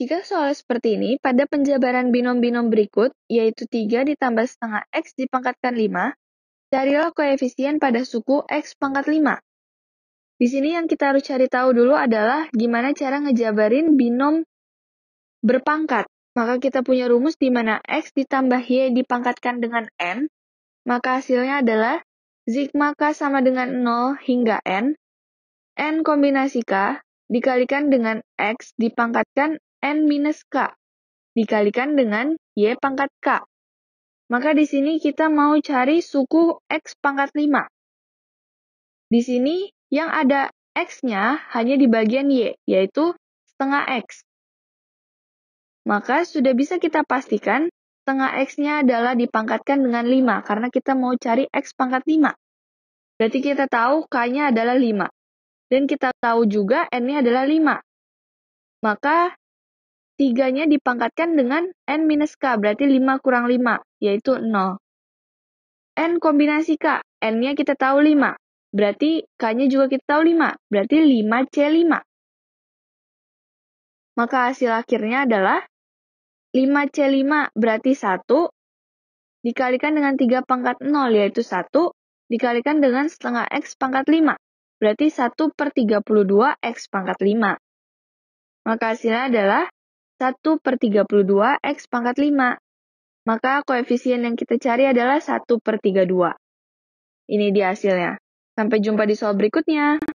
Jika soal seperti ini, pada penjabaran binom-binom berikut, yaitu 3 ditambah setengah X dipangkatkan 5, carilah koefisien pada suku X pangkat 5. Di sini yang kita harus cari tahu dulu adalah gimana cara ngejabarin binom berpangkat. Maka kita punya rumus di mana X ditambah Y dipangkatkan dengan N, maka hasilnya adalah sigma K sama dengan 0 hingga N, N kombinasi K dikalikan dengan X dipangkatkan N-K minus dikalikan dengan Y pangkat K. Maka di sini kita mau cari suku X pangkat 5. Di sini yang ada X-nya hanya di bagian Y, yaitu setengah X. Maka sudah bisa kita pastikan setengah X-nya adalah dipangkatkan dengan 5, karena kita mau cari X pangkat 5. Berarti kita tahu K-nya adalah 5. Dan kita tahu juga N-nya adalah 5. Maka tiganya dipangkatkan dengan N-K, minus berarti 5 kurang 5, yaitu 0. N kombinasi K, N-nya kita tahu 5, berarti K-nya juga kita tahu 5, berarti 5C5. Maka hasil akhirnya adalah 5C5 berarti 1, dikalikan dengan 3 pangkat 0, yaitu 1, dikalikan dengan setengah X pangkat 5, berarti 1 per 32 X pangkat 5. Maka hasilnya adalah 1 per 32 X pangkat 5. Maka koefisien yang kita cari adalah 1 per 32. Ini dia hasilnya. Sampai jumpa di soal berikutnya.